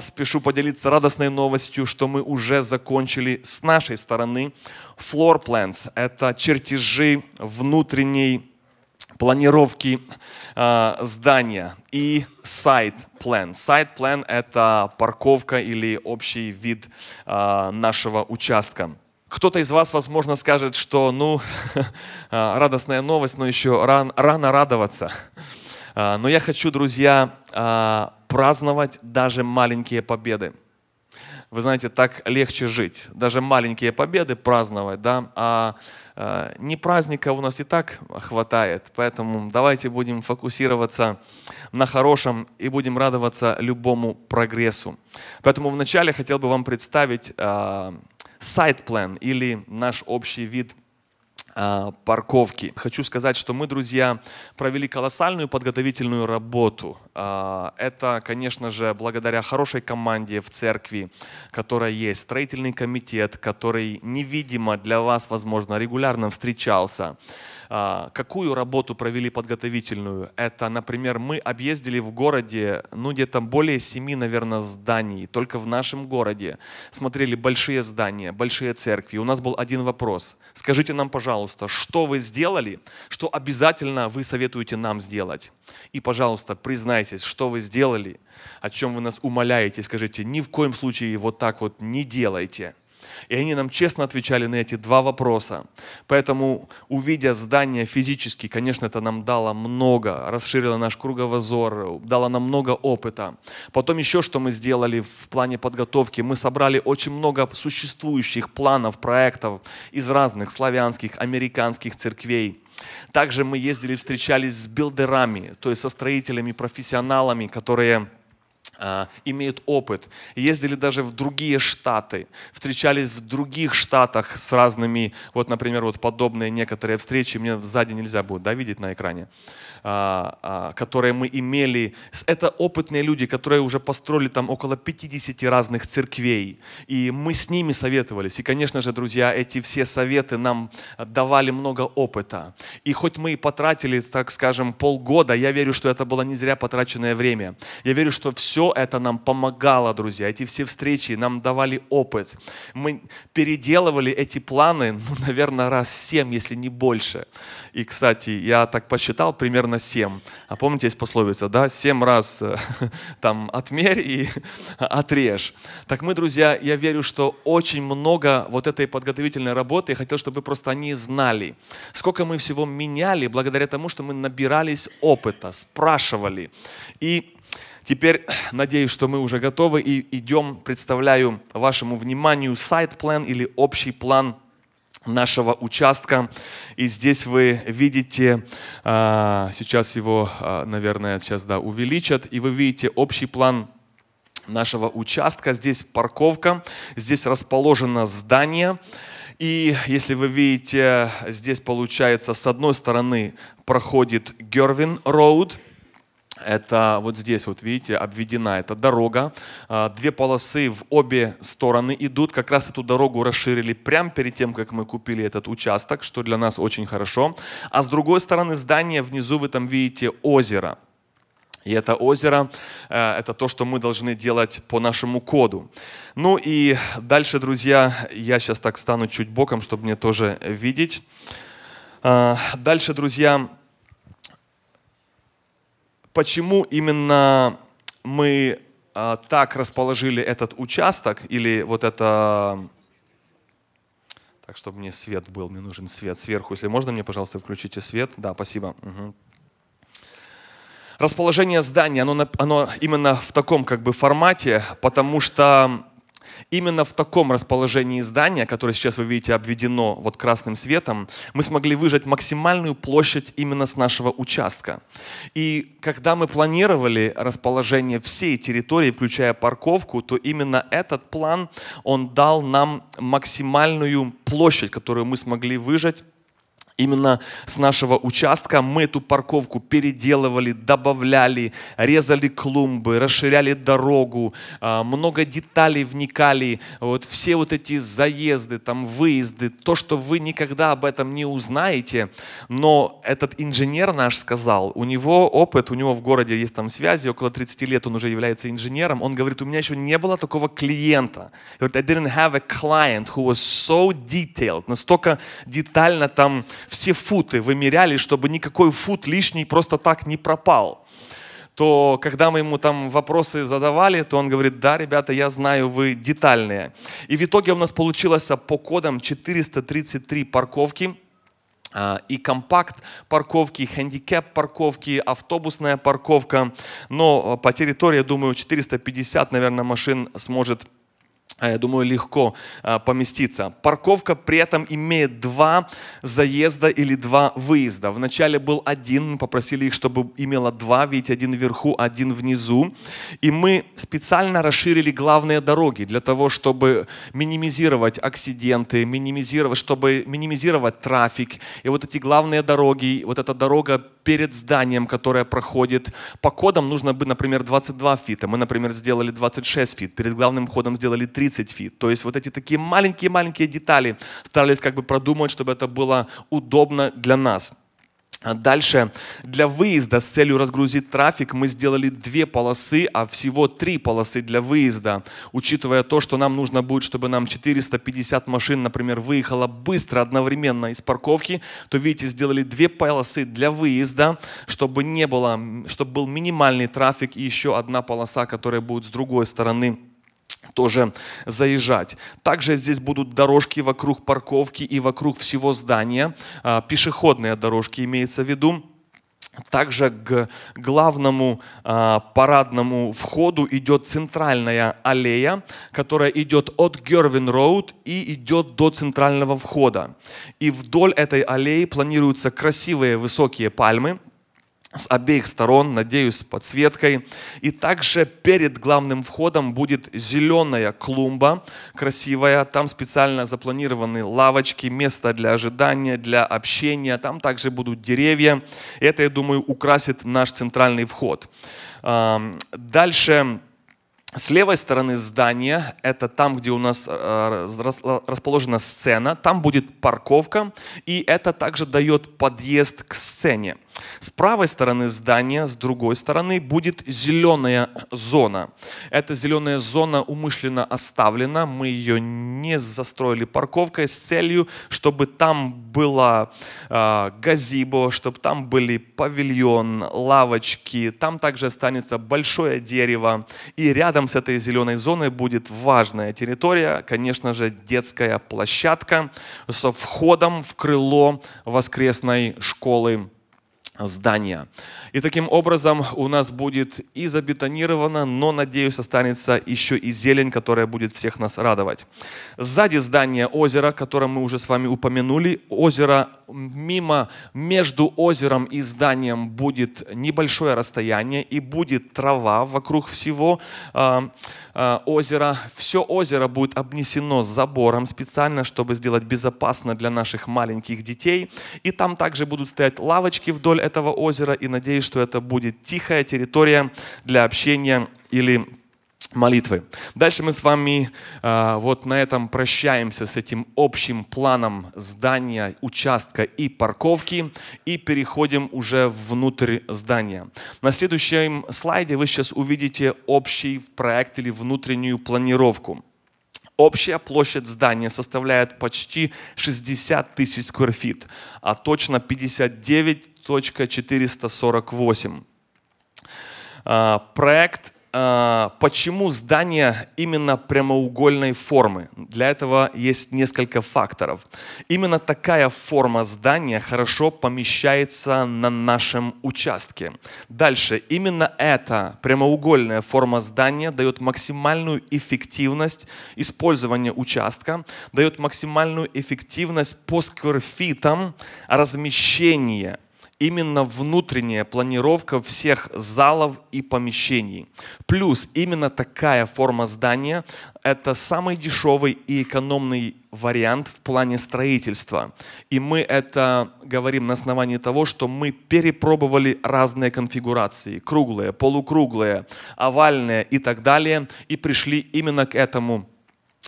спешу поделиться радостной новостью, что мы уже закончили с нашей стороны floor plans. Это чертежи внутренней планировки э, здания и site plan. Site plan это парковка или общий вид э, нашего участка. Кто-то из вас, возможно, скажет, что ну а, радостная новость, но еще ран, рано радоваться. Но я хочу, друзья, праздновать даже маленькие победы. Вы знаете, так легче жить. Даже маленькие победы праздновать, да, а э, не праздника у нас и так хватает. Поэтому давайте будем фокусироваться на хорошем и будем радоваться любому прогрессу. Поэтому вначале хотел бы вам представить а, сайт-план или наш общий вид а, парковки. Хочу сказать, что мы, друзья, провели колоссальную подготовительную работу. А, это, конечно же, благодаря хорошей команде в церкви, которая есть, строительный комитет, который невидимо для вас, возможно, регулярно встречался а, какую работу провели подготовительную? Это, например, мы объездили в городе, ну, где-то более семи, наверное, зданий, только в нашем городе. Смотрели большие здания, большие церкви. У нас был один вопрос. Скажите нам, пожалуйста, что вы сделали, что обязательно вы советуете нам сделать? И, пожалуйста, признайтесь, что вы сделали, о чем вы нас умоляете. Скажите, ни в коем случае вот так вот не делайте. И они нам честно отвечали на эти два вопроса. Поэтому, увидя здание физически, конечно, это нам дало много, расширило наш круговозор, дало нам много опыта. Потом еще что мы сделали в плане подготовки. Мы собрали очень много существующих планов, проектов из разных славянских, американских церквей. Также мы ездили, встречались с билдерами, то есть со строителями, профессионалами, которые а, имеют опыт, ездили даже в другие штаты, встречались в других штатах с разными, вот, например, вот подобные некоторые встречи, мне сзади нельзя будет да, видеть на экране, а, а, которые мы имели. Это опытные люди, которые уже построили там около 50 разных церквей, и мы с ними советовались. И, конечно же, друзья, эти все советы нам давали много опыта. И хоть мы и потратили, так скажем, полгода, я верю, что это было не зря потраченное время. Я верю, что все это нам помогало, друзья. Эти все встречи нам давали опыт. Мы переделывали эти планы, ну, наверное, раз семь, если не больше. И, кстати, я так посчитал, примерно семь. А помните, есть пословица, да? Семь раз э, там отмерь и отрежь. Так мы, друзья, я верю, что очень много вот этой подготовительной работы. Я хотел, чтобы вы просто они знали. Сколько мы всего меняли благодаря тому, что мы набирались опыта, спрашивали. И Теперь надеюсь, что мы уже готовы и идем, представляю вашему вниманию сайт-план или общий план нашего участка. И здесь вы видите, а, сейчас его, а, наверное, сейчас да, увеличат, и вы видите общий план нашего участка. Здесь парковка, здесь расположено здание. И если вы видите, здесь получается с одной стороны проходит Гервин Роуд – это вот здесь, вот видите, обведена эта дорога. А, две полосы в обе стороны идут. Как раз эту дорогу расширили прямо перед тем, как мы купили этот участок, что для нас очень хорошо. А с другой стороны здания внизу вы там видите озеро. И это озеро, э, это то, что мы должны делать по нашему коду. Ну и дальше, друзья, я сейчас так стану чуть боком, чтобы мне тоже видеть. А, дальше, друзья, почему именно мы а, так расположили этот участок или вот это... Так, чтобы мне свет был, мне нужен свет сверху. Если можно, мне, пожалуйста, включите свет. Да, спасибо. Угу. Расположение здания, оно, оно именно в таком как бы формате, потому что Именно в таком расположении здания, которое сейчас вы видите обведено вот красным светом, мы смогли выжать максимальную площадь именно с нашего участка. И когда мы планировали расположение всей территории, включая парковку, то именно этот план, он дал нам максимальную площадь, которую мы смогли выжать именно с нашего участка. Мы эту парковку переделывали, добавляли, резали клумбы, расширяли дорогу, а, много деталей вникали. Вот все вот эти заезды, там выезды, то, что вы никогда об этом не узнаете, но этот инженер наш сказал, у него опыт, у него в городе есть там связи, около 30 лет он уже является инженером, он говорит, у меня еще не было такого клиента. Говорит, I didn't have a client who was so detailed, настолько детально там все футы вымеряли, чтобы никакой фут лишний просто так не пропал то когда мы ему там вопросы задавали, то он говорит, да, ребята, я знаю, вы детальные. И в итоге у нас получилось по кодам 433 парковки, а, и компакт парковки, и хандикап парковки, автобусная парковка. Но а, по территории, я думаю, 450, наверное, машин сможет а я думаю, легко а, поместиться. Парковка при этом имеет два заезда или два выезда. Вначале был один, мы попросили их, чтобы имело два, видите, один вверху, один внизу. И мы специально расширили главные дороги для того, чтобы минимизировать акциденты, минимизировать, чтобы минимизировать трафик. И вот эти главные дороги, вот эта дорога перед зданием, которое проходит. По кодам нужно бы, например, 22 фита. Мы, например, сделали 26 фит. Перед главным входом сделали 30 фит. То есть вот эти такие маленькие-маленькие детали старались как бы продумать, чтобы это было удобно для нас. А дальше для выезда с целью разгрузить трафик мы сделали две полосы, а всего три полосы для выезда, учитывая то, что нам нужно будет, чтобы нам 450 машин, например, выехало быстро одновременно из парковки, то видите, сделали две полосы для выезда, чтобы не было, чтобы был минимальный трафик и еще одна полоса, которая будет с другой стороны тоже заезжать. Также здесь будут дорожки вокруг парковки и вокруг всего здания, а, пешеходные дорожки имеется в виду. Также к главному э, парадному входу идет центральная аллея, которая идет от Гервин Роуд и идет до центрального входа. И вдоль этой аллеи планируются красивые высокие пальмы, с обеих сторон, надеюсь, подсветкой. И также перед главным входом будет зеленая клумба, красивая. Там специально запланированы лавочки, место для ожидания, для общения. Там также будут деревья. Это, я думаю, украсит наш центральный вход. Дальше... С левой стороны здания, это там, где у нас э, э, расположена сцена, там будет парковка, и это также дает подъезд к сцене. С правой стороны здания, с другой стороны будет зеленая зона. Эта зеленая зона умышленно оставлена, мы ее не застроили парковкой с целью, чтобы там было э, а, газибо, чтобы там были павильон, лавочки, там также останется большое дерево. И рядом с этой зеленой зоной будет важная территория, конечно же, детская площадка со входом в крыло воскресной школы здания. И таким образом у нас будет и забетонировано, но, надеюсь, останется еще и зелень, которая будет всех нас радовать. Сзади здания озера, которое мы уже с вами упомянули. Озеро мимо, между озером и зданием будет небольшое расстояние и будет трава вокруг всего э, э, озера. Все озеро будет обнесено забором специально, чтобы сделать безопасно для наших маленьких детей. И там также будут стоять лавочки вдоль этого озера и надеюсь, что это будет тихая территория для общения или молитвы. Дальше мы с вами э, вот на этом прощаемся с этим общим планом здания, участка и парковки и переходим уже внутрь здания. На следующем слайде вы сейчас увидите общий проект или внутреннюю планировку. Общая площадь здания составляет почти 60 тысяч скверфит, а точно 59 3.448. А, проект а, почему здание именно прямоугольной формы? Для этого есть несколько факторов. Именно такая форма здания хорошо помещается на нашем участке. Дальше, именно эта прямоугольная форма здания дает максимальную эффективность использования участка, дает максимальную эффективность по скверфитам размещения именно внутренняя планировка всех залов и помещений. Плюс именно такая форма здания – это самый дешевый и экономный вариант в плане строительства. И мы это говорим на основании того, что мы перепробовали разные конфигурации. Круглые, полукруглые, овальные и так далее. И пришли именно к этому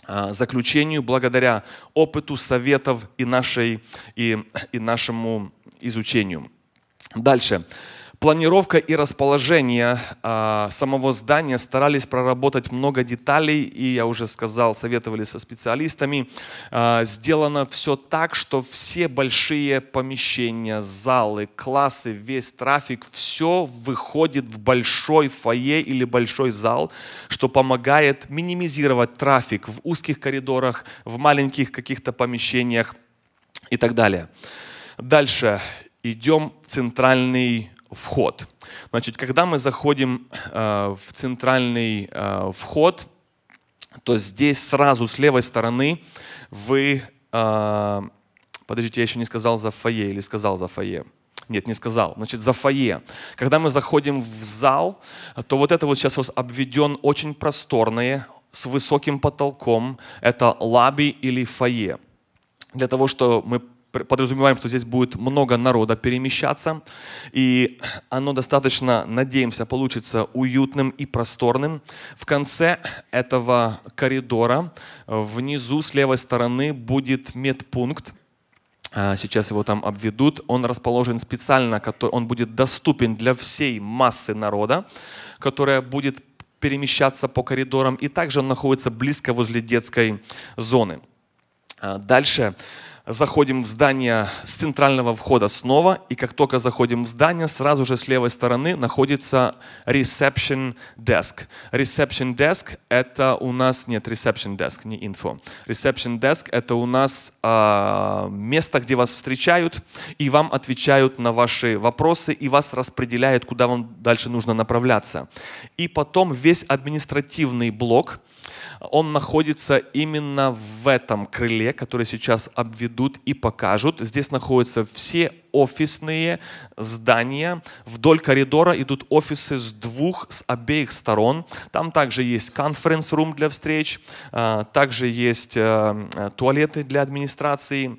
а, заключению благодаря опыту, советов и, нашей, и, и нашему изучению. Дальше. Планировка и расположение э, самого здания старались проработать много деталей, и я уже сказал, советовали со специалистами. Э, сделано все так, что все большие помещения, залы, классы, весь трафик, все выходит в большой фойе или большой зал, что помогает минимизировать трафик в узких коридорах, в маленьких каких-то помещениях и так далее. Дальше идем в центральный вход. Значит, когда мы заходим э, в центральный э, вход, то здесь сразу с левой стороны вы... Э, подождите, я еще не сказал за фойе или сказал за фойе? Нет, не сказал. Значит, за фойе. Когда мы заходим в зал, то вот это вот сейчас обведен очень просторное с высоким потолком. Это лаби или фойе. Для того, чтобы мы подразумеваем, что здесь будет много народа перемещаться, и оно достаточно, надеемся, получится уютным и просторным. В конце этого коридора внизу с левой стороны будет медпункт, а, сейчас его там обведут. Он расположен специально, он будет доступен для всей массы народа, которая будет перемещаться по коридорам и также он находится близко возле детской зоны. А, дальше заходим в здание с центрального входа снова, и как только заходим в здание, сразу же с левой стороны находится reception desk. Reception desk — это у нас... Нет, reception desk, не info. Reception desk — это у нас э, место, где вас встречают, и вам отвечают на ваши вопросы, и вас распределяют, куда вам дальше нужно направляться. И потом весь административный блок, он находится именно в этом крыле, который сейчас обведу придут и покажут. Здесь находятся все офисные здания. Вдоль коридора идут офисы с двух, с обеих сторон. Там также есть конференц-рум для встреч, а, также есть э, туалеты для администрации,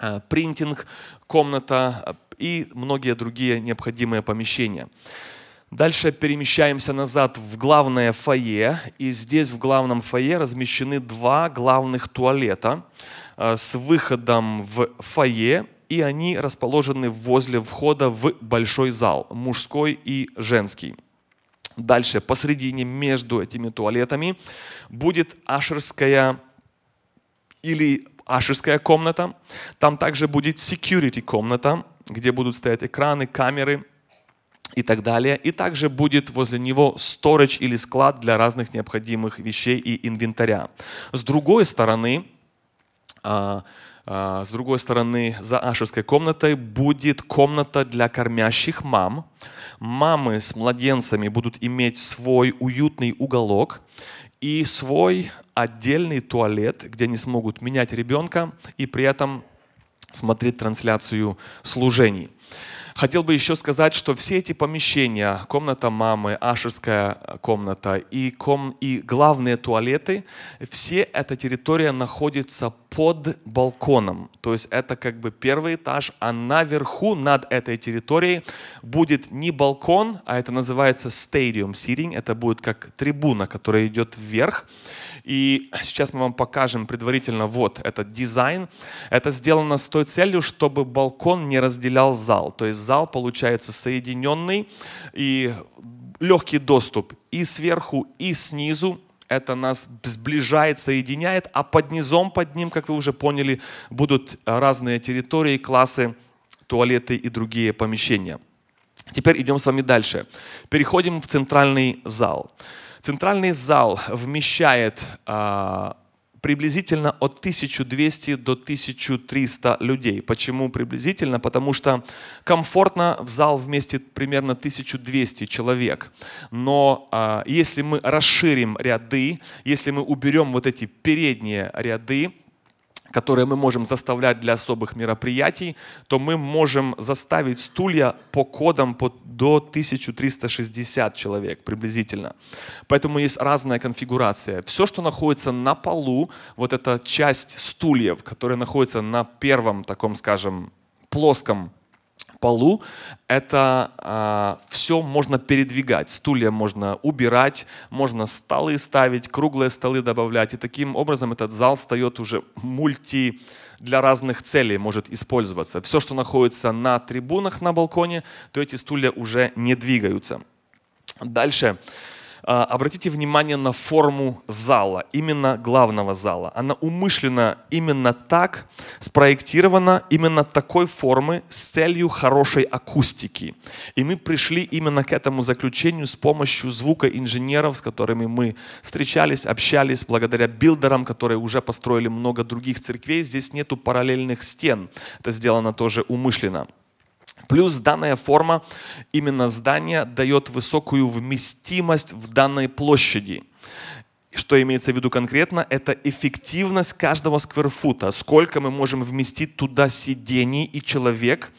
а, принтинг, комната и многие другие необходимые помещения. Дальше перемещаемся назад в главное фойе. И здесь в главном фойе размещены два главных туалета э, с выходом в фойе. И они расположены возле входа в большой зал, мужской и женский. Дальше посредине между этими туалетами будет ашерская или ашерская комната. Там также будет security комната, где будут стоять экраны, камеры – и так далее. И также будет возле него сторож или склад для разных необходимых вещей и инвентаря. С другой стороны, а, а, с другой стороны, за ашерской комнатой будет комната для кормящих мам. Мамы с младенцами будут иметь свой уютный уголок и свой отдельный туалет, где они смогут менять ребенка и при этом смотреть трансляцию служений. Хотел бы еще сказать, что все эти помещения, комната мамы, ашерская комната и, ком, и главные туалеты, все эта территория находится под балконом. То есть это как бы первый этаж, а наверху над этой территорией будет не балкон, а это называется stadium seating, это будет как трибуна, которая идет вверх. И сейчас мы вам покажем предварительно вот этот дизайн. Это сделано с той целью, чтобы балкон не разделял зал. То есть зал получается соединенный и легкий доступ и сверху, и снизу это нас сближает, соединяет, а под низом, под ним, как вы уже поняли, будут разные территории, классы, туалеты и другие помещения. Теперь идем с вами дальше. Переходим в центральный зал. Центральный зал вмещает а, приблизительно от 1200 до 1300 людей. Почему приблизительно? Потому что комфортно в зал вместит примерно 1200 человек. Но а, если мы расширим ряды, если мы уберем вот эти передние ряды, которые мы можем заставлять для особых мероприятий, то мы можем заставить стулья по кодам под до 1360 человек приблизительно. Поэтому есть разная конфигурация. Все, что находится на полу, вот эта часть стульев, которые находятся на первом таком, скажем, плоском полу, это э, а, все можно передвигать. Стулья можно убирать, можно столы ставить, круглые столы добавлять. И таким образом этот зал встает уже мульти для разных целей может использоваться. Все, что находится на трибунах на балконе, то эти стулья уже не двигаются. Дальше а, обратите внимание на форму зала, именно главного зала. Она умышленно именно так спроектирована, именно такой формы с целью хорошей акустики. И мы пришли именно к этому заключению с помощью звукоинженеров, с которыми мы встречались, общались, благодаря билдерам, которые уже построили много других церквей. Здесь нету параллельных стен. Это сделано тоже умышленно. Плюс данная форма именно здания дает высокую вместимость в данной площади. Что имеется в виду конкретно? Это эффективность каждого скверфута. Сколько мы можем вместить туда сидений и человек.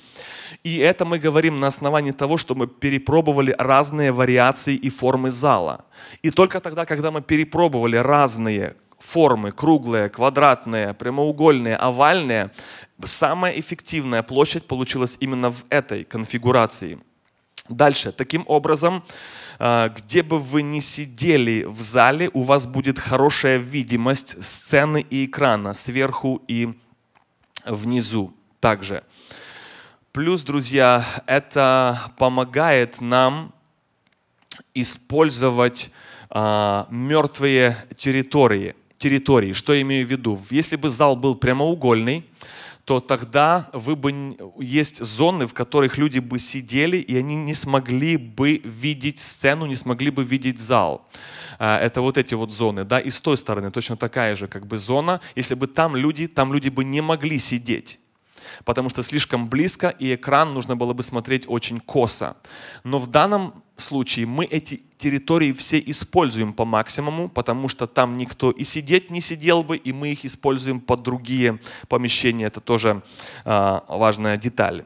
И это мы говорим на основании того, что мы перепробовали разные вариации и формы зала. И только тогда, когда мы перепробовали разные формы, круглые, квадратные, прямоугольные, овальные, самая эффективная площадь получилась именно в этой конфигурации. Дальше. Таким образом, э, где бы вы ни сидели в зале, у вас будет хорошая видимость сцены и экрана сверху и внизу также. Плюс, друзья, это помогает нам использовать э, мертвые территории – территории. Что я имею в виду? Если бы зал был прямоугольный, то тогда вы бы есть зоны, в которых люди бы сидели, и они не смогли бы видеть сцену, не смогли бы видеть зал. А, это вот эти вот зоны, да, и с той стороны точно такая же как бы зона. Если бы там люди, там люди бы не могли сидеть потому что слишком близко, и экран нужно было бы смотреть очень косо. Но в данном случае мы эти территории все используем по максимуму, потому что там никто и сидеть не сидел бы, и мы их используем под другие помещения. Это тоже э, важная деталь.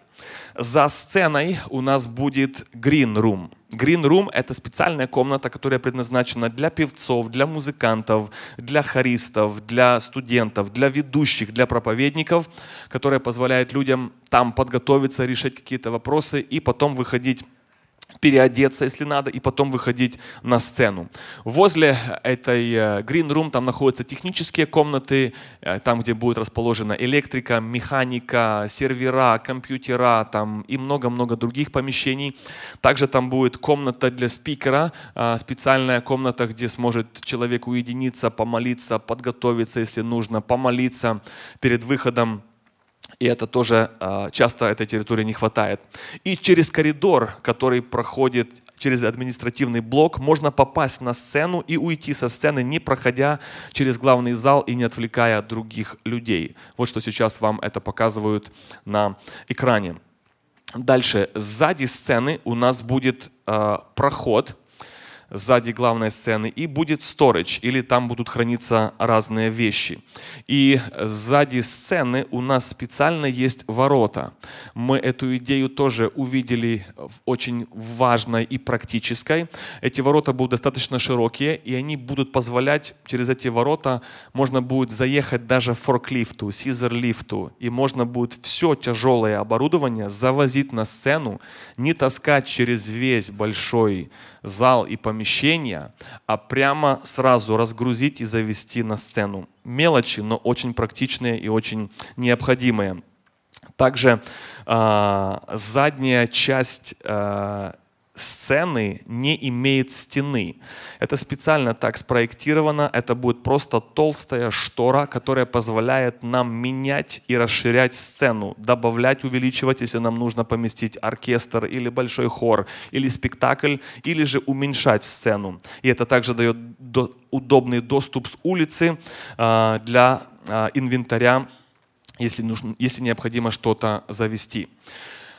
За сценой у нас будет Green Room. Green Room — это специальная комната, которая предназначена для певцов, для музыкантов, для хористов, для студентов, для ведущих, для проповедников, которая позволяет людям там подготовиться, решать какие-то вопросы и потом выходить переодеться, если надо, и потом выходить на сцену. Возле этой э, Green Room там находятся технические комнаты, э, там, где будет расположена электрика, механика, сервера, компьютера там, и много-много других помещений. Также там будет комната для спикера, э, специальная комната, где сможет человек уединиться, помолиться, подготовиться, если нужно, помолиться перед выходом и это тоже а, часто этой территории не хватает. И через коридор, который проходит через административный блок, можно попасть на сцену и уйти со сцены, не проходя через главный зал и не отвлекая других людей. Вот что сейчас вам это показывают на экране. Дальше, сзади сцены у нас будет э, проход, сзади главной сцены, и будет storage, или там будут храниться разные вещи. И сзади сцены у нас специально есть ворота. Мы эту идею тоже увидели очень важной и практической. Эти ворота будут достаточно широкие, и они будут позволять через эти ворота можно будет заехать даже форклифту, сизерлифту, и можно будет все тяжелое оборудование завозить на сцену, не таскать через весь большой зал и помещение, помещения, а прямо сразу разгрузить и завести на сцену. Мелочи, но очень практичные и очень необходимые. Также э, задняя часть э, сцены не имеет стены. Это специально так спроектировано, это будет просто толстая штора, которая позволяет нам менять и расширять сцену, добавлять, увеличивать, если нам нужно поместить оркестр или большой хор, или спектакль, или же уменьшать сцену. И это также дает удобный доступ с улицы а, для а, инвентаря, если, нужно, если необходимо что-то завести.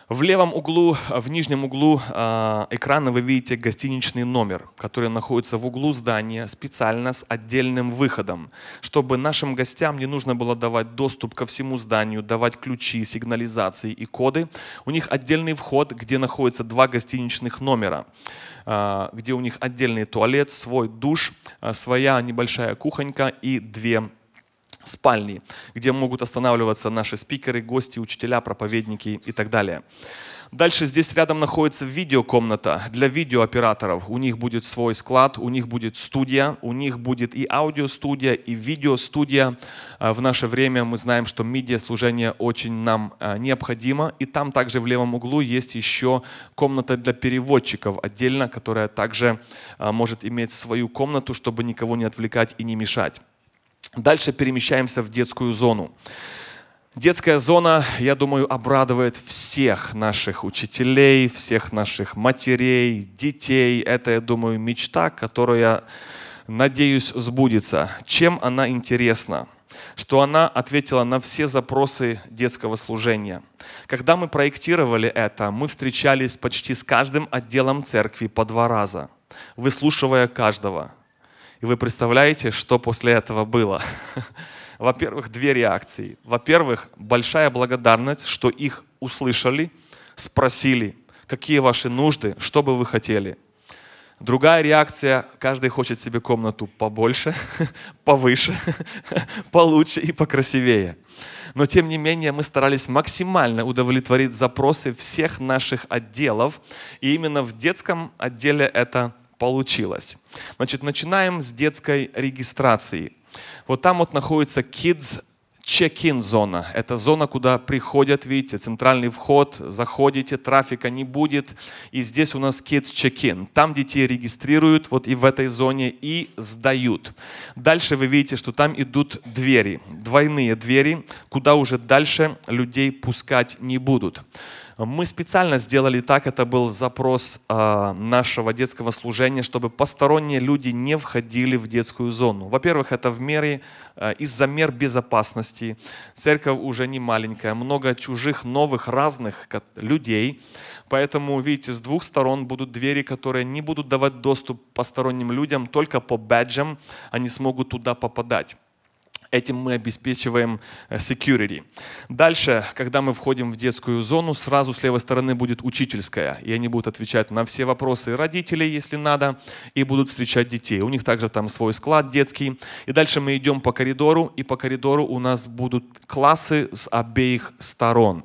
В левом углу, в нижнем углу э, экрана вы видите гостиничный номер, который находится в углу здания специально с отдельным выходом, чтобы нашим гостям не нужно было давать доступ ко всему зданию, давать ключи, сигнализации и коды. У них отдельный вход, где находятся два гостиничных номера, э, где у них отдельный туалет, свой душ, э, своя небольшая кухонька и две спальни, где могут останавливаться наши спикеры, гости, учителя, проповедники и так далее. Дальше здесь рядом находится видеокомната для видеооператоров. У них будет свой склад, у них будет студия, у них будет и аудиостудия, и видеостудия. А, в наше время мы знаем, что медиаслужение очень нам а, необходимо. И там также в левом углу есть еще комната для переводчиков отдельно, которая также а, может иметь свою комнату, чтобы никого не отвлекать и не мешать. Дальше перемещаемся в детскую зону. Детская зона, я думаю, обрадует всех наших учителей, всех наших матерей, детей. Это, я думаю, мечта, которая, надеюсь, сбудется. Чем она интересна? что она ответила на все запросы детского служения. Когда мы проектировали это, мы встречались почти с каждым отделом церкви по два раза, выслушивая каждого. И вы представляете, что после этого было? Во-первых, две реакции. Во-первых, большая благодарность, что их услышали, спросили, какие ваши нужды, что бы вы хотели. Другая реакция, каждый хочет себе комнату побольше, повыше, получше и покрасивее. Но тем не менее мы старались максимально удовлетворить запросы всех наших отделов. И именно в детском отделе это получилось. Значит, начинаем с детской регистрации. Вот там вот находится Kids Check-in зона. Это зона, куда приходят, видите, центральный вход, заходите, трафика не будет. И здесь у нас Kids Check-in. Там детей регистрируют, вот и в этой зоне, и сдают. Дальше вы видите, что там идут двери, двойные двери, куда уже дальше людей пускать не будут. Мы специально сделали так, это был запрос а, нашего детского служения, чтобы посторонние люди не входили в детскую зону. Во-первых, это в мере а, из-за мер безопасности. Церковь уже не маленькая, много чужих, новых, разных людей. Поэтому, видите, с двух сторон будут двери, которые не будут давать доступ посторонним людям, только по бэджам они смогут туда попадать. Этим мы обеспечиваем э, security. Дальше, когда мы входим в детскую зону, сразу с левой стороны будет учительская. И они будут отвечать на все вопросы родителей, если надо, и будут встречать детей. У них также там свой склад детский. И дальше мы идем по коридору, и по коридору у нас будут классы с обеих сторон.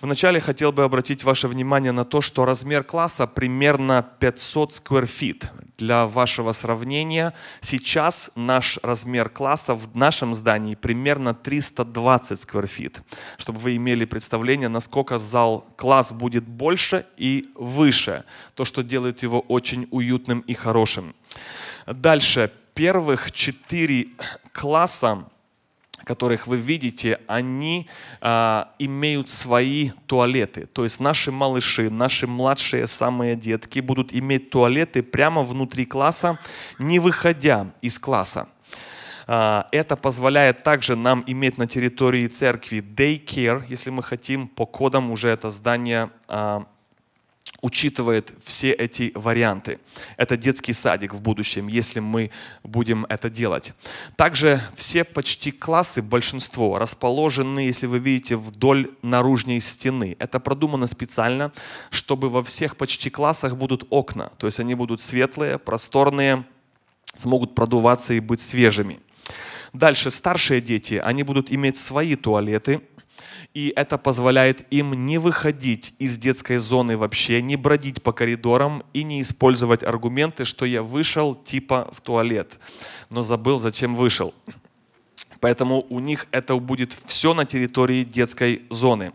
Вначале хотел бы обратить ваше внимание на то, что размер класса примерно 500 square feet. Для вашего сравнения, сейчас наш размер класса в нашем здании примерно 320 square feet, чтобы вы имели представление, насколько зал класс будет больше и выше, то, что делает его очень уютным и хорошим. Дальше, первых четыре класса которых вы видите, они а, имеют свои туалеты. То есть наши малыши, наши младшие самые детки будут иметь туалеты прямо внутри класса, не выходя из класса. А, это позволяет также нам иметь на территории церкви daycare, если мы хотим, по кодам уже это здание а, учитывает все эти варианты. Это детский садик в будущем, если мы будем это делать. Также все почти классы, большинство, расположены, если вы видите, вдоль наружной стены. Это продумано специально, чтобы во всех почти классах будут окна. То есть они будут светлые, просторные, смогут продуваться и быть свежими. Дальше старшие дети, они будут иметь свои туалеты, и это позволяет им не выходить из детской зоны вообще, не бродить по коридорам и не использовать аргументы, что я вышел типа в туалет, но забыл, зачем вышел. Поэтому у них это будет все на территории детской зоны.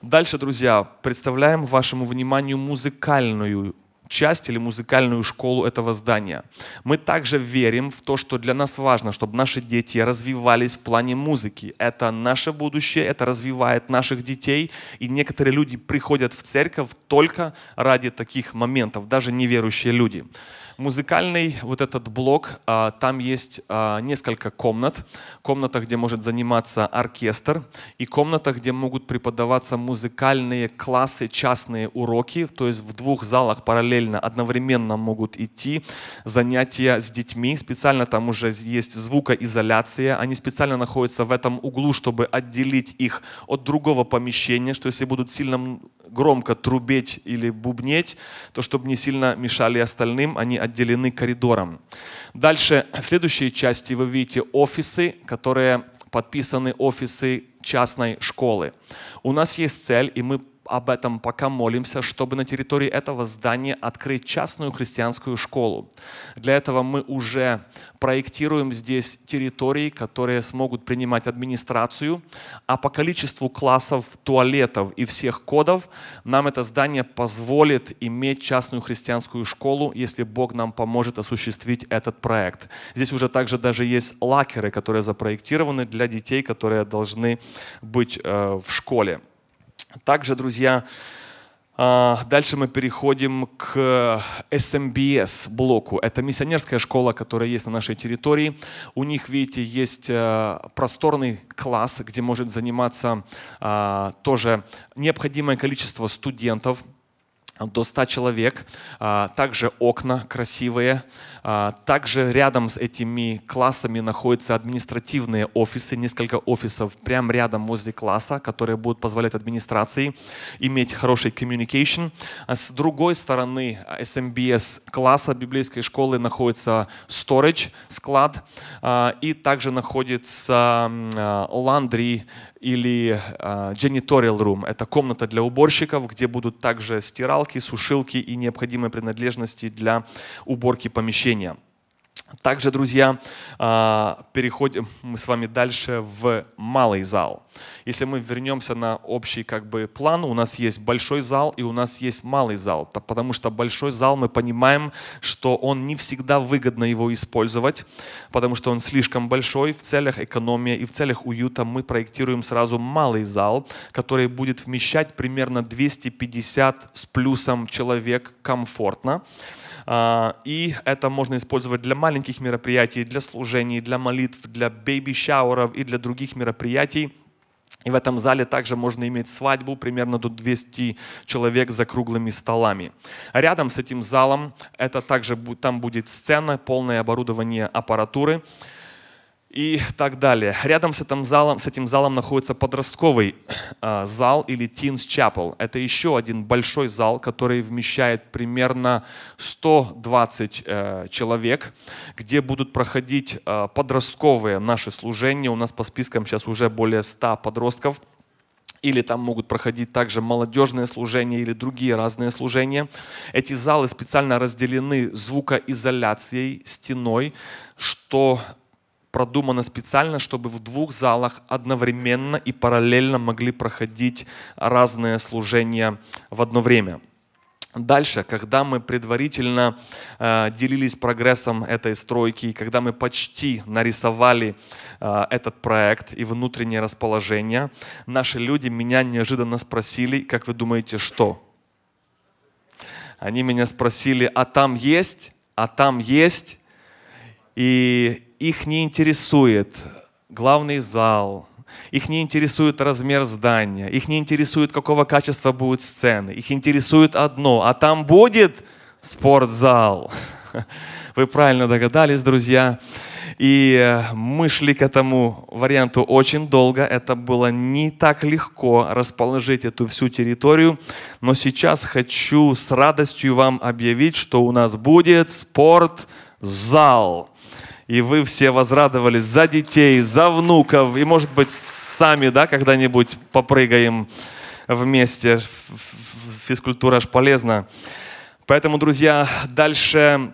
Дальше, друзья, представляем вашему вниманию музыкальную часть или музыкальную школу этого здания. Мы также верим в то, что для нас важно, чтобы наши дети развивались в плане музыки. Это наше будущее, это развивает наших детей. И некоторые люди приходят в церковь только ради таких моментов, даже неверующие люди. Музыкальный вот этот блок, а, там есть а, несколько комнат. Комната, где может заниматься оркестр, и комната, где могут преподаваться музыкальные классы, частные уроки. То есть в двух залах параллельно одновременно могут идти занятия с детьми. Специально там уже есть звукоизоляция. Они специально находятся в этом углу, чтобы отделить их от другого помещения, что если будут сильно громко трубеть или бубнеть, то чтобы не сильно мешали остальным, они отделены коридором. Дальше, в следующей части вы видите офисы, которые подписаны офисы частной школы. У нас есть цель, и мы об этом пока молимся, чтобы на территории этого здания открыть частную христианскую школу. Для этого мы уже проектируем здесь территории, которые смогут принимать администрацию, а по количеству классов, туалетов и всех кодов нам это здание позволит иметь частную христианскую школу, если Бог нам поможет осуществить этот проект. Здесь уже также даже есть лакеры, которые запроектированы для детей, которые должны быть э, в школе. Также, друзья, а, Дальше мы переходим к SMBS эм блоку. Это миссионерская школа, которая есть на нашей территории. У них, видите, есть а, просторный класс, где может заниматься а, тоже необходимое количество студентов – Э, до 100 человек, а, также окна красивые, а, также рядом с этими классами находятся административные офисы, несколько офисов прямо рядом возле класса, которые будут позволять администрации иметь хороший communication. А с другой стороны SMBS эм класса библейской школы находится storage, склад, а, и также находится э, laundry или э, janitorial room. Это комната для уборщиков, где будут также стиралки, сушилки и необходимые принадлежности для уборки помещения. Также, друзья, а, переходим мы с вами дальше в малый зал. Если мы вернемся на общий как бы, план, у нас есть большой зал и у нас есть малый зал, потому что большой зал мы понимаем, что он не всегда выгодно его использовать, потому что он слишком большой. В целях экономии и в целях уюта мы проектируем сразу малый зал, который будет вмещать примерно 250 с плюсом человек комфортно. А, и это можно использовать для маленьких мероприятий, для служений, для молитв, для бейби-шауеров и для других мероприятий. И в этом зале также можно иметь свадьбу, примерно до 200 человек за круглыми столами. Рядом с этим залом это также, там будет сцена, полное оборудование аппаратуры и так далее. Рядом с этим залом, с этим залом находится подростковый э, зал или Teens Chapel. Это еще один большой зал, который вмещает примерно 120 э, человек, где будут проходить э, подростковые наши служения. У нас по спискам сейчас уже более 100 подростков или там могут проходить также молодежные служения или другие разные служения. Эти залы специально разделены звукоизоляцией, стеной, что продумано специально, чтобы в двух залах одновременно и параллельно могли проходить разные служения в одно время. Дальше, когда мы предварительно э, делились прогрессом этой стройки, когда мы почти нарисовали э, этот проект и внутреннее расположение, наши люди меня неожиданно спросили, как вы думаете, что? Они меня спросили, а там есть? А там есть? И их не интересует главный зал, их не интересует размер здания, их не интересует, какого качества будут сцены. Их интересует одно, а там будет спортзал. Вы правильно догадались, друзья. И э, мы шли к этому варианту очень долго. Это было не так легко расположить эту всю территорию. Но сейчас хочу с радостью вам объявить, что у нас будет спортзал и вы все возрадовались за детей, за внуков, и, может быть, сами, да, когда-нибудь попрыгаем вместе. Физкультура аж полезна. Поэтому, друзья, дальше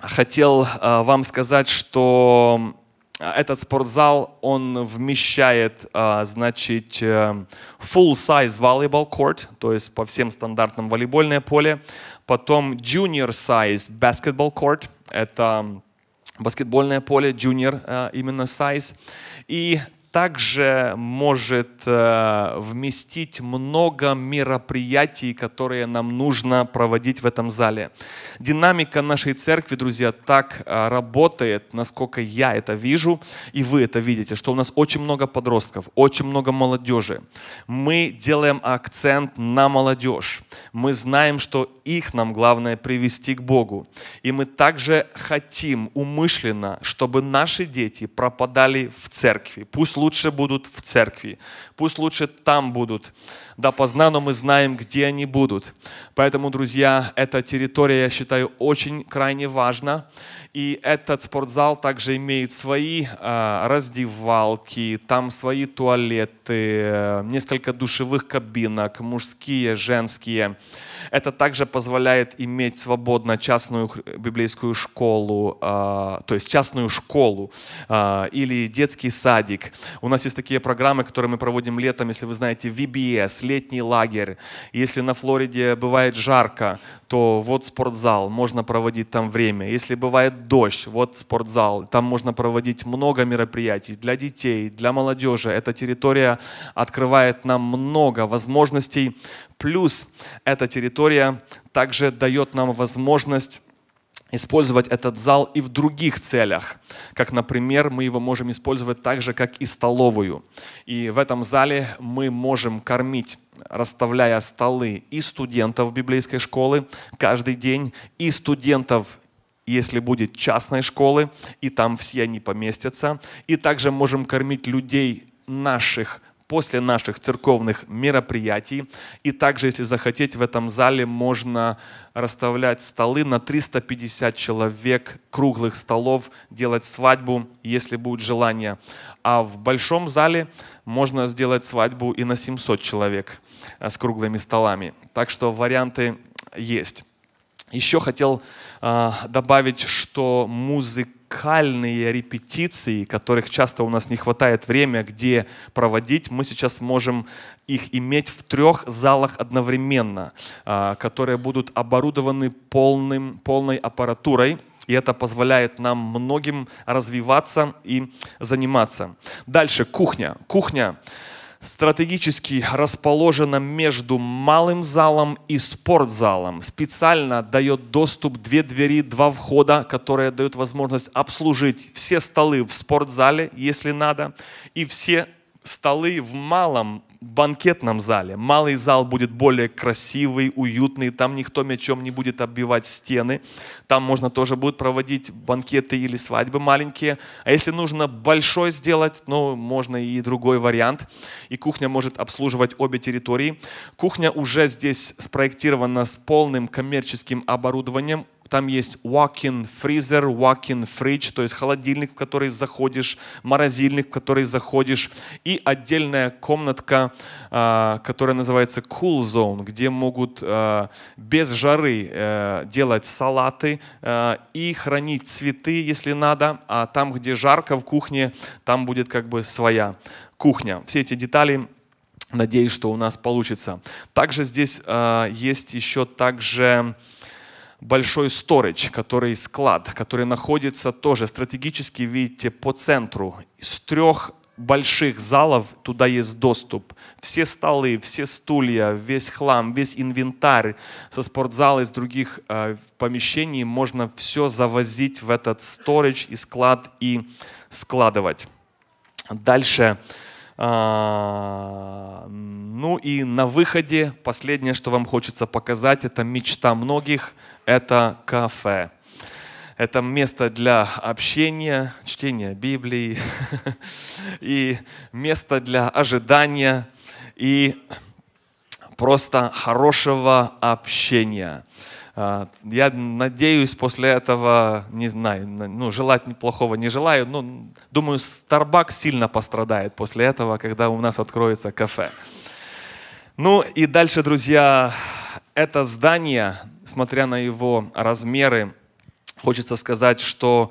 хотел э, вам сказать, что этот спортзал, он вмещает, э, значит, э, full-size volleyball court, то есть по всем стандартам волейбольное поле, потом junior-size basketball court, это баскетбольное поле, junior э, именно size. И также может э, вместить много мероприятий, которые нам нужно проводить в этом зале. Динамика нашей церкви, друзья, так э, работает, насколько я это вижу, и вы это видите, что у нас очень много подростков, очень много молодежи. Мы делаем акцент на молодежь. Мы знаем, что их нам главное привести к Богу. И мы также хотим умышленно, чтобы наши дети пропадали в церкви. Пусть лучше будут в церкви, пусть лучше там будут. Допоздна, мы знаем, где они будут. Поэтому, друзья, эта территория, я считаю, очень крайне важна. И этот спортзал также имеет свои э, раздевалки, там свои туалеты, э, несколько душевых кабинок, мужские, женские. Это также позволяет иметь свободно частную библейскую школу, а, то есть частную школу а, или детский садик. У нас есть такие программы, которые мы проводим летом, если вы знаете, VBS, летний лагерь. Если на Флориде бывает жарко, то вот спортзал, можно проводить там время. Если бывает дождь, вот спортзал, там можно проводить много мероприятий для детей, для молодежи. Эта территория открывает нам много возможностей Плюс эта территория также дает нам возможность использовать этот зал и в других целях. Как, например, мы его можем использовать так же, как и столовую. И в этом зале мы можем кормить расставляя столы и студентов библейской школы каждый день, и студентов если будет частной школы, и там все они поместятся. И также можем кормить людей наших после наших церковных мероприятий. И также, если захотеть, в этом зале можно расставлять столы на 350 человек, круглых столов, делать свадьбу, если будет желание. А в большом зале можно сделать свадьбу и на 700 человек э, с круглыми столами. Так что варианты есть. Еще хотел а, добавить, что музыкальные репетиции, которых часто у нас не хватает времени, где проводить, мы сейчас можем их иметь в трех залах одновременно, а, которые будут оборудованы полным, полной аппаратурой, и это позволяет нам многим развиваться и заниматься. Дальше кухня. Кухня стратегически расположена между малым залом и спортзалом. Специально дает доступ две двери, два входа, которые дают возможность обслужить все столы в спортзале, если надо, и все столы в малом банкетном зале. Малый зал будет более красивый, уютный, там никто мечом не будет оббивать стены. Там можно тоже будет проводить банкеты или свадьбы маленькие. А если нужно большой сделать, ну, можно и другой вариант. И кухня может обслуживать обе территории. Кухня уже здесь спроектирована с полным коммерческим оборудованием, там есть walk-in freezer, walk-in fridge, то есть холодильник, в который заходишь, морозильник, в который заходишь, и отдельная комнатка, а, которая называется cool zone, где могут а, без жары э, делать салаты э, и хранить цветы, если надо, а там, где жарко в кухне, там будет как бы своя кухня. Все эти детали Надеюсь, что у нас получится. Также здесь э, есть еще также большой storage, который склад, который находится тоже стратегически, видите, по центру. Из трех больших залов туда есть доступ. Все столы, все стулья, весь хлам, весь инвентарь со спортзала из других э, помещений можно все завозить в этот storage и склад и складывать. Дальше. Э, ну и на выходе последнее, что вам хочется показать, это мечта многих это кафе. Это место для общения, чтения Библии и место для ожидания и просто хорошего общения. А, я надеюсь, после этого, не знаю, ну, желать неплохого не желаю, но думаю, Starbucks сильно пострадает после этого, когда у нас откроется кафе. Ну и дальше, друзья, это здание смотря на его размеры, хочется сказать, что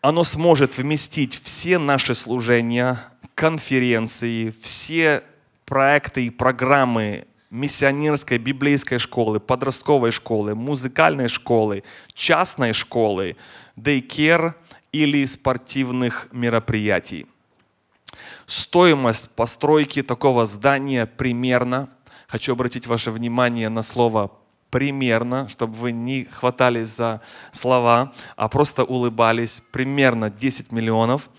оно сможет вместить все наши служения, конференции, все проекты и программы миссионерской библейской школы, подростковой школы, музыкальной школы, частной школы, дейкер или спортивных мероприятий. Стоимость постройки такого здания примерно, хочу обратить ваше внимание на слово примерно, чтобы вы не хватались за слова, а просто улыбались, примерно 10 миллионов.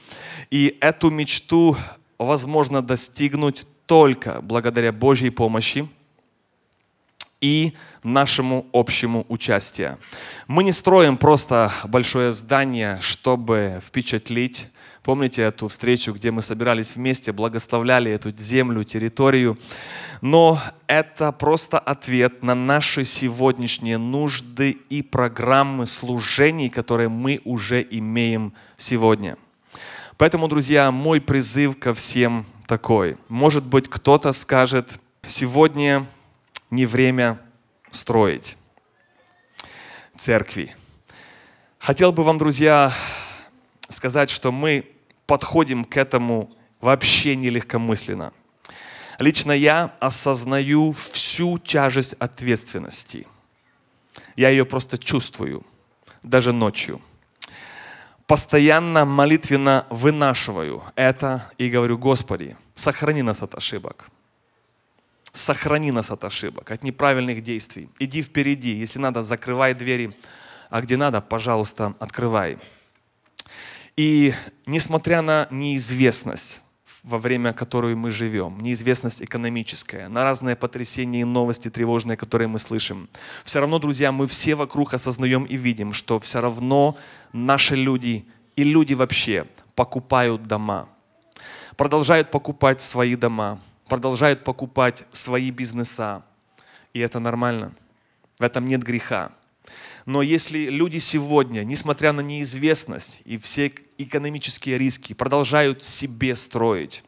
И эту мечту возможно достигнуть только благодаря Божьей помощи и нашему общему участию. Мы не строим просто большое здание, чтобы впечатлить Помните эту встречу, где мы собирались вместе, благословляли эту землю, территорию. Но это просто ответ на наши сегодняшние нужды и программы служений, которые мы уже имеем сегодня. Поэтому, друзья, мой призыв ко всем такой. Может быть, кто-то скажет, сегодня не время строить церкви. Хотел бы вам, друзья, сказать, что мы подходим к этому вообще не легкомысленно. Лично я осознаю всю тяжесть ответственности. Я ее просто чувствую, даже ночью. Постоянно молитвенно вынашиваю это и говорю, Господи, сохрани нас от ошибок. Сохрани нас от ошибок, от неправильных действий. Иди впереди, если надо, закрывай двери, а где надо, пожалуйста, открывай. И несмотря на неизвестность, во время которой мы живем, неизвестность экономическая, на разные потрясения и новости тревожные, которые мы слышим. Все равно, друзья, мы все вокруг осознаем и видим, что все равно наши люди и люди вообще покупают дома, продолжают покупать свои дома, продолжают покупать свои бизнеса. И это нормально. В этом нет греха. Но если люди сегодня, несмотря на неизвестность и все экономические риски, продолжают себе строить,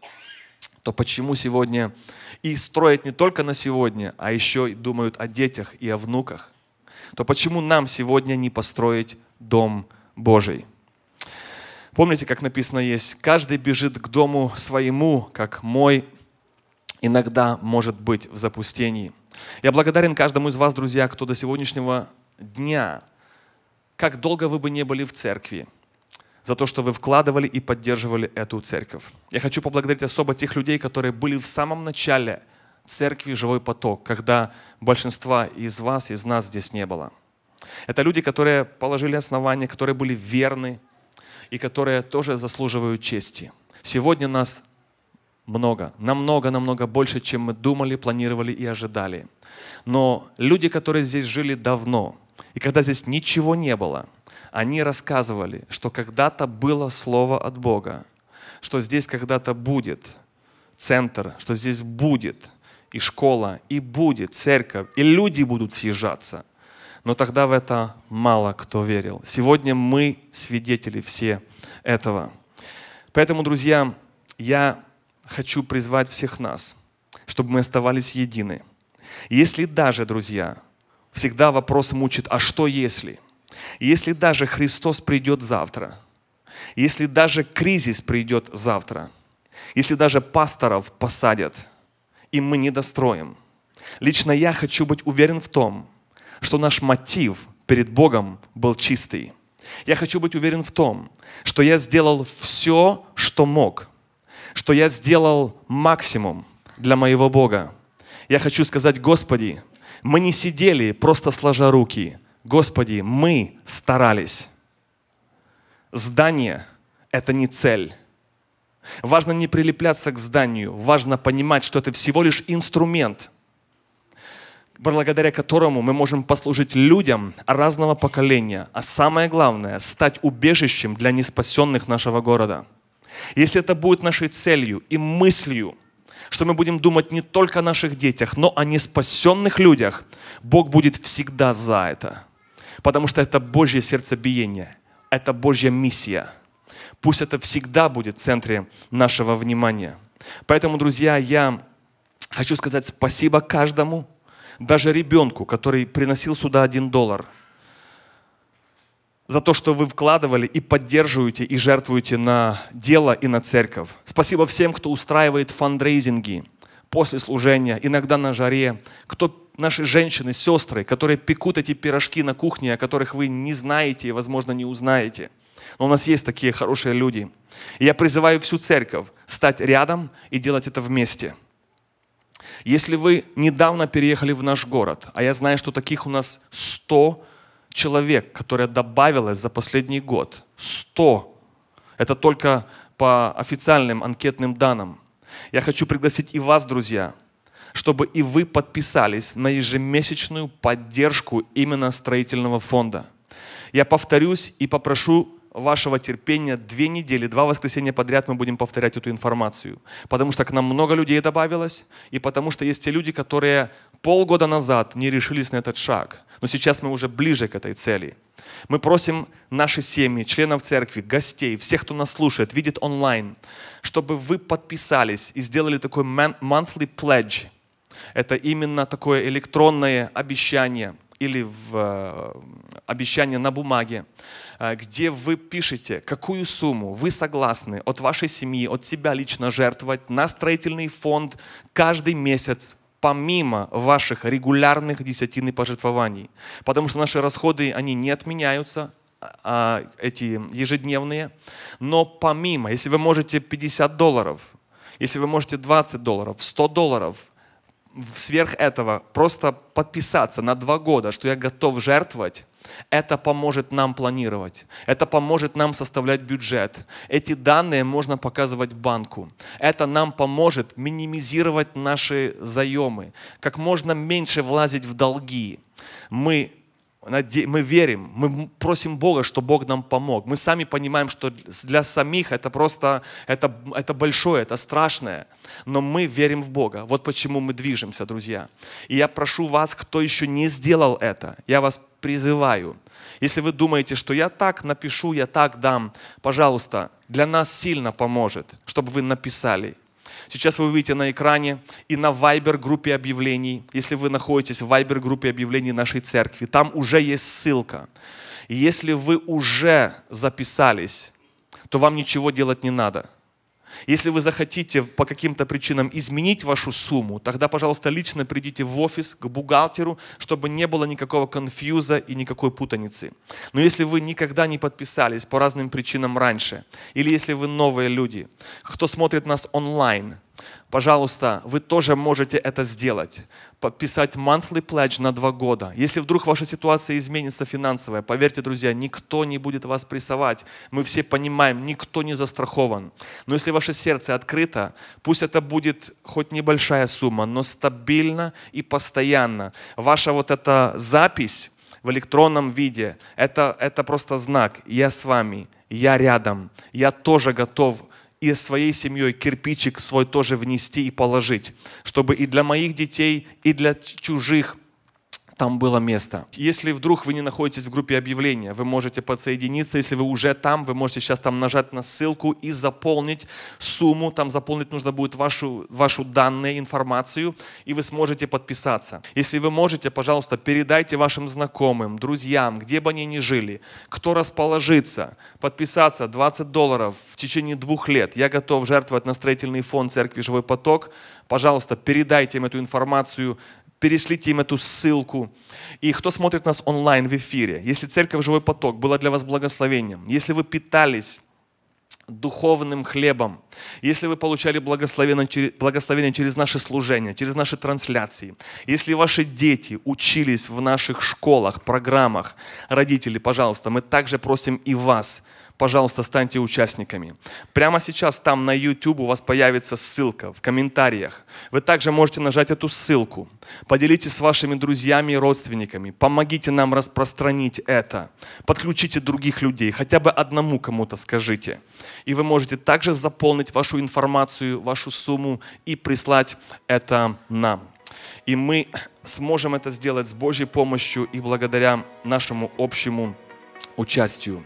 то почему сегодня и строят не только на сегодня, а еще и думают о детях и о внуках, то почему нам сегодня не построить дом Божий? Помните, как написано есть, каждый бежит к дому своему, как мой иногда может быть в запустении. Я благодарен каждому из вас, друзья, кто до сегодняшнего дня, как долго вы бы не были в церкви, за то, что вы вкладывали и поддерживали эту церковь. Я хочу поблагодарить особо тех людей, которые были в самом начале церкви «Живой поток», когда большинства из вас, из нас здесь не было. Это люди, которые положили основания, которые были верны и которые тоже заслуживают чести. Сегодня нас много, намного-намного больше, чем мы думали, планировали и ожидали. Но люди, которые здесь жили давно – и когда здесь ничего не было, они рассказывали, что когда-то было слово от Бога, что здесь когда-то будет центр, что здесь будет и школа, и будет церковь, и люди будут съезжаться. Но тогда в это мало кто верил. Сегодня мы свидетели все этого. Поэтому, друзья, я хочу призвать всех нас, чтобы мы оставались едины. Если даже, друзья, всегда вопрос мучит, а что если? Если даже Христос придет завтра, если даже кризис придет завтра, если даже пасторов посадят, и мы не достроим. Лично я хочу быть уверен в том, что наш мотив перед Богом был чистый. Я хочу быть уверен в том, что я сделал все, что мог, что я сделал максимум для моего Бога. Я хочу сказать, Господи, мы не сидели просто сложа руки. Господи, мы старались. Здание – это не цель. Важно не прилепляться к зданию, важно понимать, что это всего лишь инструмент, благодаря которому мы можем послужить людям разного поколения, а самое главное – стать убежищем для неспасенных нашего города. Если это будет нашей целью и мыслью – что мы будем думать не только о наших детях, но о неспасенных людях, Бог будет всегда за это. Потому что это Божье сердцебиение, это Божья миссия. Пусть это всегда будет в центре нашего внимания. Поэтому, друзья, я хочу сказать спасибо каждому, даже ребенку, который приносил сюда один доллар – за то, что вы вкладывали и поддерживаете, и жертвуете на дело и на церковь. Спасибо всем, кто устраивает фандрейзинги после служения, иногда на жаре, кто наши женщины, сестры, которые пекут эти пирожки на кухне, о которых вы не знаете и, возможно, не узнаете. Но у нас есть такие хорошие люди. И я призываю всю церковь стать рядом и делать это вместе. Если вы недавно переехали в наш город, а я знаю, что таких у нас 100 человек, которое добавилось за последний год. 100. Это только по официальным анкетным данным. Я хочу пригласить и вас, друзья, чтобы и вы подписались на ежемесячную поддержку именно строительного фонда. Я повторюсь и попрошу вашего терпения две недели, два воскресенья подряд мы будем повторять эту информацию. Потому что к нам много людей добавилось, и потому что есть те люди, которые полгода назад не решились на этот шаг. Но сейчас мы уже ближе к этой цели. Мы просим наши семьи, членов церкви, гостей, всех, кто нас слушает, видит онлайн, чтобы вы подписались и сделали такой monthly pledge. Это именно такое электронное обещание – или в э, обещание на бумаге, э, где вы пишете, какую сумму вы согласны от вашей семьи, от себя лично жертвовать на строительный фонд каждый месяц помимо ваших регулярных десятин и пожертвований. Потому что наши расходы, они не отменяются, а, а, эти ежедневные. Но помимо, если вы можете 50 долларов, если вы можете 20 долларов, 100 долларов – сверх этого просто подписаться на два года, что я готов жертвовать, это поможет нам планировать, это поможет нам составлять бюджет. Эти данные можно показывать банку. Это нам поможет минимизировать наши заемы, как можно меньше влазить в долги. Мы мы верим, мы просим Бога, что Бог нам помог. Мы сами понимаем, что для самих это просто, это, это большое, это страшное. Но мы верим в Бога. Вот почему мы движемся, друзья. И я прошу вас, кто еще не сделал это, я вас призываю. Если вы думаете, что я так напишу, я так дам, пожалуйста, для нас сильно поможет, чтобы вы написали Сейчас вы увидите на экране и на Вайбер группе объявлений, если вы находитесь в Вайбер группе объявлений нашей церкви, там уже есть ссылка. И если вы уже записались, то вам ничего делать не надо – если вы захотите по каким-то причинам изменить вашу сумму, тогда, пожалуйста, лично придите в офис к бухгалтеру, чтобы не было никакого конфьюза и никакой путаницы. Но если вы никогда не подписались по разным причинам раньше, или если вы новые люди, кто смотрит нас онлайн, пожалуйста, вы тоже можете это сделать. Подписать monthly pledge на два года. Если вдруг ваша ситуация изменится финансовая, поверьте, друзья, никто не будет вас прессовать. Мы все понимаем, никто не застрахован. Но если ваше сердце открыто, пусть это будет хоть небольшая сумма, но стабильно и постоянно. Ваша вот эта запись в электронном виде, это, это просто знак. Я с вами, я рядом, я тоже готов и своей семьей кирпичик свой тоже внести и положить, чтобы и для моих детей, и для чужих – там было место. Если вдруг вы не находитесь в группе объявления, вы можете подсоединиться. Если вы уже там, вы можете сейчас там нажать на ссылку и заполнить сумму. Там заполнить нужно будет вашу, вашу данные, информацию, и вы сможете подписаться. Если вы можете, пожалуйста, передайте вашим знакомым, друзьям, где бы они ни жили, кто расположится, подписаться 20 долларов в течение двух лет. Я готов жертвовать на строительный фонд церкви «Живой поток». Пожалуйста, передайте им эту информацию перешлите им эту ссылку. И кто смотрит нас онлайн в эфире, если церковь «Живой поток» была для вас благословением, если вы питались духовным хлебом, если вы получали благословение, благословение через наши служения, через наши трансляции, если ваши дети учились в наших школах, программах, родители, пожалуйста, мы также просим и вас – пожалуйста, станьте участниками. Прямо сейчас там на YouTube у вас появится ссылка в комментариях. Вы также можете нажать эту ссылку. Поделитесь с вашими друзьями и родственниками. Помогите нам распространить это. Подключите других людей. Хотя бы одному кому-то скажите. И вы можете также заполнить вашу информацию, вашу сумму и прислать это нам. И мы сможем это сделать с Божьей помощью и благодаря нашему общему участию.